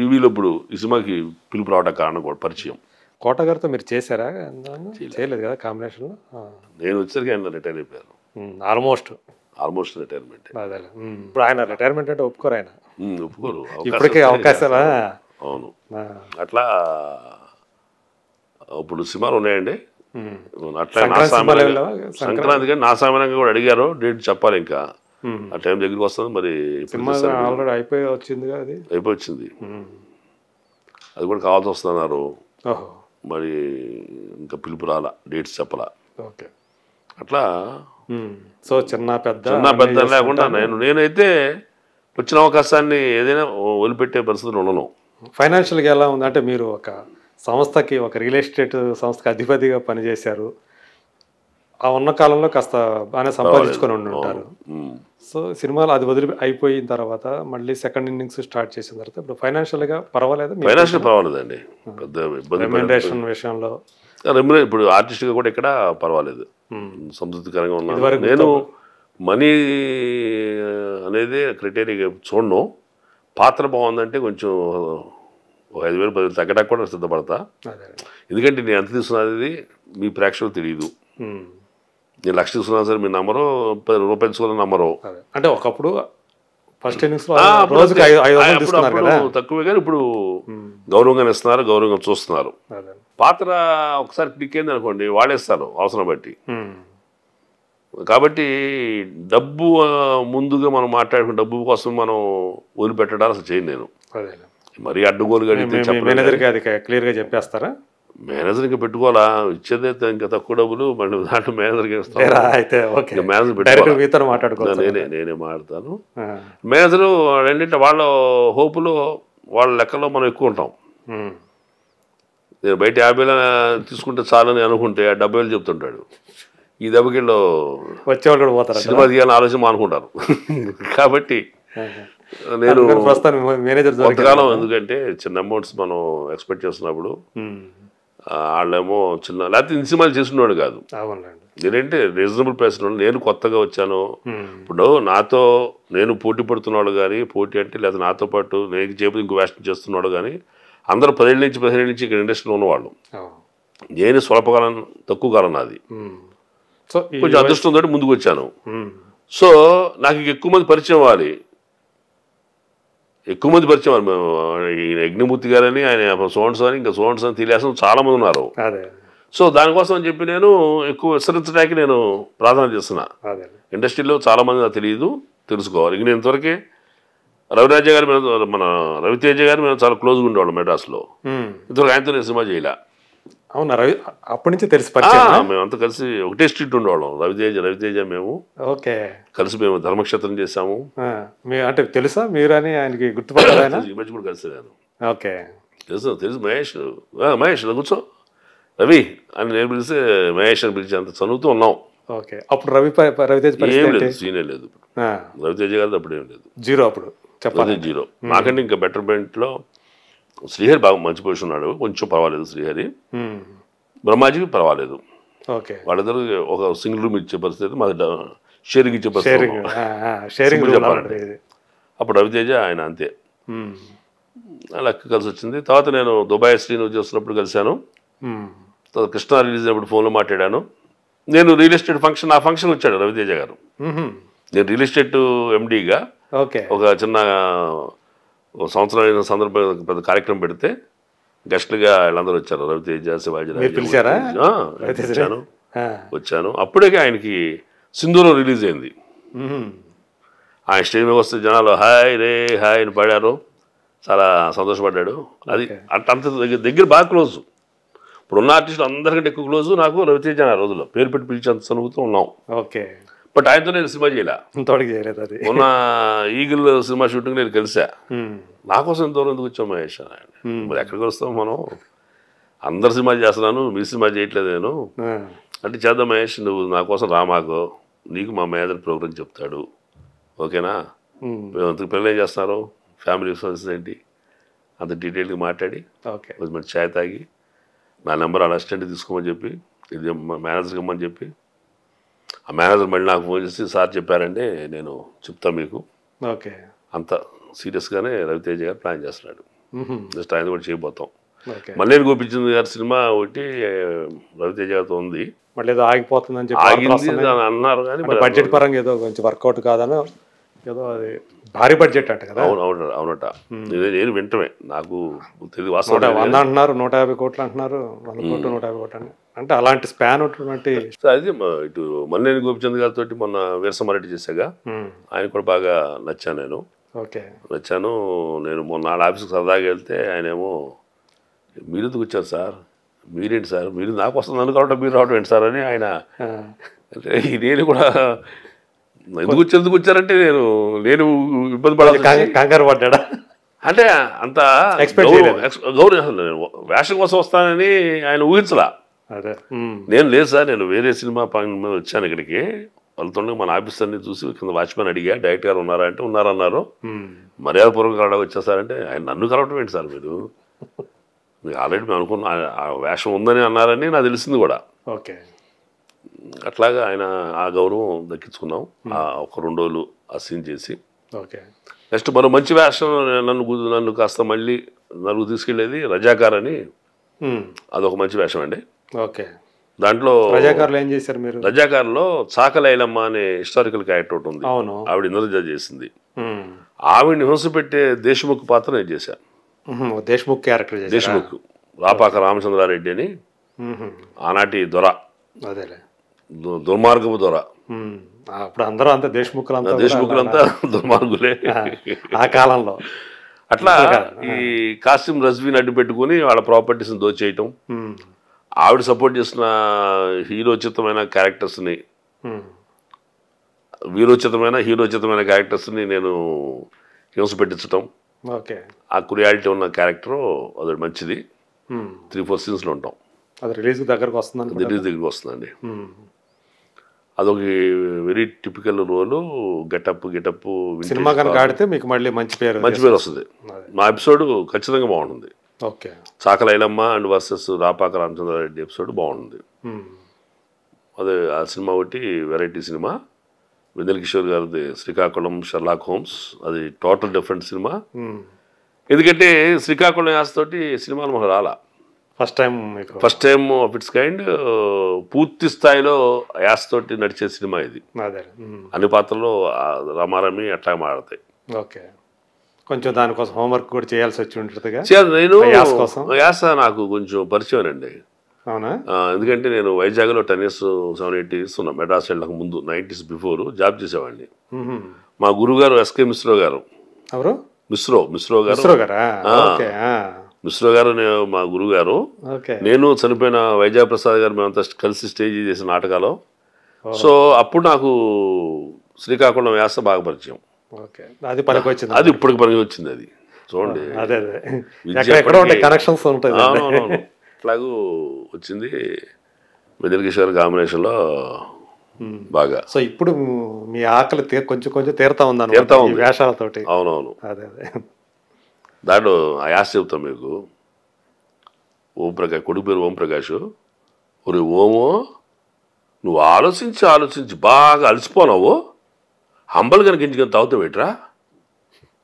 ఈవీలో ఇప్పుడు ఈ సినిమాకి పిలుపు రావడం కారణం కూడా పరిచయం కోట గారితో మీరు చేశారా చేయలేదు కదా కాంబినేషన్ నేను వచ్చేసరికి ఆయన రిటైర్ అయిపోయారు ఆల్మోస్ట్ ఆల్మోస్ట్ రిటైర్మెంట్ ఇప్పుడు ఆయన రిటైర్మెంట్ అంటే ఒప్పుకోరు ఆయన ఒప్పుకోరు ఇప్పటికే అవకాశాలా అవును అట్లా ఇప్పుడు సినిమాలు ఉన్నాయండి అట్లా సంక్రాంతి కానీ నా సామాన్యంగా కూడా అడిగారు డేట్ చెప్పాలి ఇంకా Hmm. ఆ టైం దగ్గరికి వస్తాను మరి ఆల్రెడీ అయిపోయి వచ్చింది అది అయిపోయి వచ్చింది hmm. అది కూడా కావాల్సి వస్తున్నారు మరి ఇంకా పిలుపు రాలా డేట్స్ చెప్పలా ఓకే అట్లా hmm. సో చిన్న పెద్ద చిన్న పెద్ద లేకుండా నేను నేనైతే వచ్చిన అవకాశాన్ని ఏదైనా వదిలిపెట్టే పరిస్థితులు ఉండను ఫైనాన్షియల్గా ఎలా ఉంది అంటే మీరు ఒక సంస్థకి ఒక రియల్ ఎస్టేట్ సంస్థకి అధిపతిగా పనిచేశారు ఆ ఉన్న కాలంలో కాస్త బాగానే సంపాదించుకొని ఉండి ఉంటారు సో సినిమాలు అది వదిలి అయిపోయిన తర్వాత మళ్ళీ సెకండ్ ఇన్నింగ్స్ స్టార్ట్ చేసిన తర్వాత ఇప్పుడు ఫైనాన్షియల్గా పర్వాలేదు ఫైనాన్షియల్ పర్వాలేదండి పెద్ద ఇబ్బంది విషయంలో ఇప్పుడు ఆర్టిస్ట్గా కూడా ఇక్కడ పర్వాలేదు సంతృప్తికరంగా ఉన్నాను నేను మనీ అనేది క్రైటీరియా చూడను పాత్ర బాగుందంటే కొంచెం ఐదు వేలు పది వేలు తగ్గడానికి కూడా సిద్ధపడతా ఎందుకంటే నేను ఎంత తీసుకున్నది మీ ప్రేక్షకులు తెలియదు నేను లక్ష్మీ సున్నా సార్ మీ నంబరు రూపాయి సున్నా నమ్మరు అంటే ఒకప్పుడు ఫస్ట్ ఇన్నింగ్స్ తక్కువే కానీ ఇప్పుడు గౌరవంగా ఇస్తున్నారు గౌరవంగా చూస్తున్నారు పాత్ర ఒకసారి క్లిక్ అయింది అనుకోండి వాడేస్తారు అవసరం బట్టి కాబట్టి డబ్బు ముందుగా మనం మాట్లాడుకున్న డబ్బు కోసం మనం వదిలిపెట్టడానికి అసలు చేయను నేను మరీ అడ్డుగోలుగా క్లియర్గా చెప్పేస్తారా మేనేజర్ ఇంకా పెట్టుకోవాలా ఇచ్చేదైతే ఇంకా తక్కువ డబ్బులు మళ్ళీ దాంట్లో మేనేజర్కి ఇస్తాను అయితే మేనేజర్ నేనే నేనే మాట్లాడతాను మేనేజరు ఏంటంటే వాళ్ళ హోపులు వాళ్ళ లెక్కలో మనం ఎక్కువ ఉంటాం నేను బయట యాభై తీసుకుంటే చాలని అనుకుంటే ఆ డెబ్బై వేలు చెప్తుంటాడు ఈ దెబ్బకిళ్ళు వచ్చేవాళ్ళు పోతారు సినిమా తీయాలని ఆలోచన అనుకుంటారు కాబట్టి నేను మేనేజర్ కొంతకాలం ఎందుకంటే చిన్న అమౌంట్స్ మనం ఎక్స్పెక్ట్ చేస్తున్నప్పుడు వాళ్ళేమో చిన్న లేకపోతే ఇన్ని సినిమాలు చేసినవాడు కాదు నేనంటే రీజనబుల్ ప్రైస్ నేను కొత్తగా వచ్చాను ఇప్పుడు నాతో నేను పోటీ పడుతున్నాడు కానీ పోటీ అంటే లేదా నాతో పాటు నేను చేపలు ఇంకో వేస్ట్ చేస్తున్నాడు కానీ అందరూ పదిహేను నుంచి పదిహేడు నుంచి ఇక్కడ ఇండస్ట్రీలో ఉన్నవాళ్ళు నేను స్వల్పకాలం తక్కువ కాలం నాది కొంచెం అదృష్టం తోటి ముందుకు వచ్చాను సో నాకు ఎక్కువ మంది పరిచయం అవ్వాలి ఎక్కువ మంది పరిచయం ఈయన యజ్ఞమూర్తి గారని ఆయన సోన్స్ అని ఇంకా సోన్స్ అని తెలియాల్సిన మంది ఉన్నారు సో దానికోసం అని చెప్పి నేను ఎక్కువ విస్తరించడానికి నేను ప్రాధాన్యత ఇస్తున్నా ఇండస్ట్రీలో చాలామంది నాకు తెలియదు తెలుసుకోవాలి ఇంక నేను ఇంతవరకే రవిరాజ గారు మన రవితేజ గారు మేము చాలా క్లోజ్గా ఉండేవాళ్ళం మెడ్రాస్లో ఇంతవరకు ఆయనతో నేను సినిమా చేయలే అవునా రవి అప్పటి నుంచి తెలిసి మేము అంతా కలిసి ఒకటే స్ట్రీట్ ఉండేవాళ్ళం రవితేజ రవితేజ మేము ఓకే కలిసి మేము ధర్మక్షేత్రం చేసాము అంటే తెలుసా మీరు అని ఆయనకి గుర్తుపడలేదు కలిసి నేను కలిసి ఓకే తెలుసు తెలుసు మహేష్ మహేష్ కూర్చో రవి అని నేను పిలిచి మహేష్ అని పిలిచి అంత చదువుతూ ఉన్నాం ఓకే అప్పుడు రవి రవితేజ ఏం లేదు లేదు రవితేజ గారిది అప్పుడు ఏం లేదు జీరో అప్పుడు చెప్పాలి జీరో నాకంటే ఇంకా బెటర్ శ్రీహరి బాగా మంచి పొజిషన్ ఉన్నాడు కొంచెం పర్వాలేదు శ్రీహరి బ్రహ్మాజీకి పర్వాలేదు ఓకే వాళ్ళిద్దరు ఒక సింగిల్ రూమ్ ఇచ్చే పరిస్థితి మాది షేరింగ్ ఇచ్చే పరిస్థితి అప్పుడు రవితేజ ఆయన అంతే అలా కలిసి వచ్చింది తర్వాత నేను దుబాయ్ శ్రీను చేస్తున్నప్పుడు కలిశాను తర్వాత కృష్ణ రిలీజ్ అయినప్పుడు ఫోన్లో మాట్లాడాను నేను రియల్ ఎస్టేట్ ఫంక్షన్ ఆ ఫంక్షన్ వచ్చాడు రవితేజ గారు నేను రియల్ ఎస్టేట్ ఎండిగా ఒక చిన్న ఓ సంవత్సరం అయిన సందర్భం పెద్ద కార్యక్రమం పెడితే గెస్ట్లుగా వీళ్ళందరూ వచ్చారు రవితేజ శివాజీ పిలిచారా వచ్చాను వచ్చాను అప్పుడే ఆయనకి సింధూరం రిలీజ్ అయింది ఆయన స్టేజ్ మీద వస్తే జనాలు హాయ్ రే హాయ్ అని పాడారు చాలా సంతోషపడ్డాడు అది అంత అంత దగ్గర దగ్గర బాగా క్లోజ్ ఇప్పుడున్న ఆర్టిస్టులు అందరికంటే ఎక్కువ క్లోజు నాకు రవితేజ ఆ రోజుల్లో పేరు పెట్టి పిలిచేంత సనుగుతూ ఉన్నాం ఓకే బట్ ఆయనతో నేను సినిమా చేయలేదు అది మొన్న ఈగిల్ సినిమా షూటింగ్ నేను కలిసా నా కోసం దూరం ఎందుకు వచ్చాం మహేష్ మరి ఎక్కడికి వస్తాం మనం అందరు సినిమా చేస్తున్నాను మీ సినిమా చేయట్లేదు నేను అంటే చేద్దాం మహేష్ నువ్వు నా కోసం రామాకు నీకు మా మేనేజర్ ప్రోగ్రామ్ చెప్తాడు ఓకేనా పిల్లలు ఏం చేస్తున్నారు ఫ్యామిలీ రిసోర్సెస్ ఏంటి అంత డీటెయిల్గా మాట్లాడి ఓకే కొంచెం ఛాయ్ తాగి నా నెంబర్ అసిస్టెంట్ తీసుకోమని చెప్పి ఇది మేనేజర్కి ఇమ్మని చెప్పి ఆ మేనేజర్ మళ్ళీ నాకు ఫోన్ చేసి సార్ చెప్పారంటే నేను చెప్తాను మీకు ఓకే అంత సీరియస్గానే రవితేజ గారు ప్లాన్ చేస్తున్నాడు జస్ట్ ఆయన కూడా చేయబోతాం మల్లేరు గోపించింది గారి సినిమా ఒకటి రవితేజ గారితో ఉంది మళ్ళీ ఆగిపోతుందని చెప్పి అన్నారు కానీ బడ్జెట్ పరంగా ఏదో కొంచెం వర్కౌట్ కాదని ఏదో అది భారీ బడ్జెట్ అంట కదా అవును అవును అవునట నేను వింటమే నాకు తెలియదు వంద అంటున్నారు నూట యాభై కోట్లు అంటున్నారు వంద కోట్లు నూట యాభై కోట్లు అంటే అలాంటి స్పాన్ ఉన్నటువంటి అది ఇటు మల్లేని గోపిచంద్ గారితో మొన్న వీరసమరెడ్డి చేసాగా ఆయన కూడా బాగా నచ్చాను నేను ఓకే నచ్చాను నేను మొన్న ఆడ ఆఫీస్కి సరదాగా వెళ్తే ఆయన ఏమో ఎందుకు వచ్చారు సార్ మీరేంటి సార్ మీరు నాకు వస్తుంది అనుకోవడం మీరు రావడం ఏంటి సార్ అని ఆయన అంటే నేను కూడా ఎందుకు వచ్చి ఎందుకు వచ్చారంటే నేను నేను ఇబ్బంది పడాలి కంగారు పడ్డా అంటే అంత గౌరవం వేషం కోసం వస్తానని ఆయన ఊహించలా నేను లేదు సార్ నేను వేరే సినిమా పాయింట్ మీద వచ్చాను ఇక్కడికి వెళ్తుండగా మన ఆఫీసర్ని చూసి కింద వాచ్మెన్ అడిగా డైరెక్ట్ గారు ఉన్నారా అంటే ఉన్నారన్నారు మర్యాదపూర్వకంగా కలవడం వచ్చేసారంటే ఆయన నన్ను కలవటం ఏంటి సార్ మీరు ఆల్రెడీ మేము అనుకున్న వేషం ఉందని అన్నారని నాకు తెలిసింది కూడా ఓకే అట్లాగా ఆయన ఆ గౌరవం దక్కించుకున్నాం ఆ ఒక రెండు రోజులు ఆ సీన్ చేసి ఓకే నెక్స్ట్ మరో మంచి వేషం నన్ను నన్ను కాస్త మళ్ళీ నలుగు తీసుకెళ్ళేది రజాకార్ అని అదొక మంచి వేషం అండి ఓకే దాంట్లో రజాకార్ ఏం చేశారు మీరు చాకలైలమ్మ అనే హిస్టారికల్ క్యారెక్టర్ ఒకటి ఉంది ఆవిడ ఇంద్రజ చేసింది ఆవిడని హింస పెట్టే దేశముఖ్ పాత్ర నేను చేశాను దేశముఖ్ క్యారెక్టర్ దేశముఖ్ రాపాక రామచంద్రారెడ్డి అని ఆనాటి దొర అదేలే దుర్మార్గపు ద్వారా అప్పుడు అందరూ అంతా దేశముఖులు అంతా దేశముఖులు అంతా దుర్మార్గులే ఆ కాలంలో అట్లా ఈ కాసిం రజ్వీని అడ్డు పెట్టుకుని వాళ్ళ ప్రాపర్టీస్ని దోచేయటం ఆవిడ సపోర్ట్ చేసిన హీరోచితమైన క్యారెక్టర్స్ని వీరోచితమైన హీరోచితమైన క్యారెక్టర్స్ని నేను హింస పెట్టించటం ఓకే ఆ క్రియాలిటీ ఉన్న క్యారెక్టరు అది మంచిది త్రీ ఫోర్ సీన్స్లో ఉంటాం అది రిలీజ్ దగ్గరకు వస్తుందండి రిలీజ్ దగ్గరకు వస్తుందండి అదొక very typical role getup getup cinema కనుక ఆడితే మీకు మళ్ళీ మంచి పేరు మంచి పేరు వస్తుంది మా ఎపిసోడ్ ఖచ్చితంగా బాగుంటుంది okay Chakali Ilamma and versus Rapaka Ramachandra Reddy episode బాగుంటుంది అదే ఆ సినిమా ఒకటి వెరైటీ సినిమా వెందల్ కిషోర్ గారిది శ్రీకాకుళం షర్లాక్ హోమ్స్ అది టోటల్ డిఫరెంట్ సినిమా ఎందుకంటే శ్రీకాకుళం యాస్తోటి సినిమాలు మనకు రాలా first time first time of it's kind పూర్తి స్థాయిలో యాస్ తోటి నడిచే సినిమా ఇది అన్ని పాత్రలు రమారమి అట్లా మారతాయి ఓకే కొంచెం దానికోసం హోంవర్క్ కూడా చేయాల్సి వచ్చి ఉంటుంది నేను యాస నాకు కొంచెం పరిచయం అండి అవునా ఎందుకంటే నేను వైజాగ్లో ten years seven eight years ఉన్నా మెడ్రాస్ వెళ్ళక ముందు నైన్టీస్ బిఫోర్ జాబ్ చేసేవాడిని మా గురుగారు ఎస్కే మిశ్రో గారు ఎవరు మిశ్రో మిశ్రో గారు మిశ్రో గారు మా గురువు గారు నేను చనిపోయిన వైజాగ్ ప్రసాద్ గారు మేమంతా కలిసి స్టేజ్ చేసిన నాటకాలు సో అప్పుడు నాకు శ్రీకాకుళం వ్యాస బాగా పరిచయం అది పనికి అది ఇప్పటికి పనికి వచ్చింది అది చూడండి అదే అదే కనెక్షన్స్ ఉంటాయి వచ్చింది మెదిల్ కిషోర్ కాంబినేషన్లో బాగా సో ఇప్పుడు మీ ఆకలి కొంచెం కొంచెం తీరుతా ఉందా తీరుతా ఉంది వేషాలతోటి అవునవును అదే అదే దాంట్లో ఆ యాస చెప్తాం మీకు ఓంప్రకాష్ కొడుకు పేరు ఓంప్రకాష్ ఒరే ఓమో నువ్వు ఆలోచించి ఆలోచించి బాగా అలసిపోనావు హంబల్గా గింజగా ఏట్రా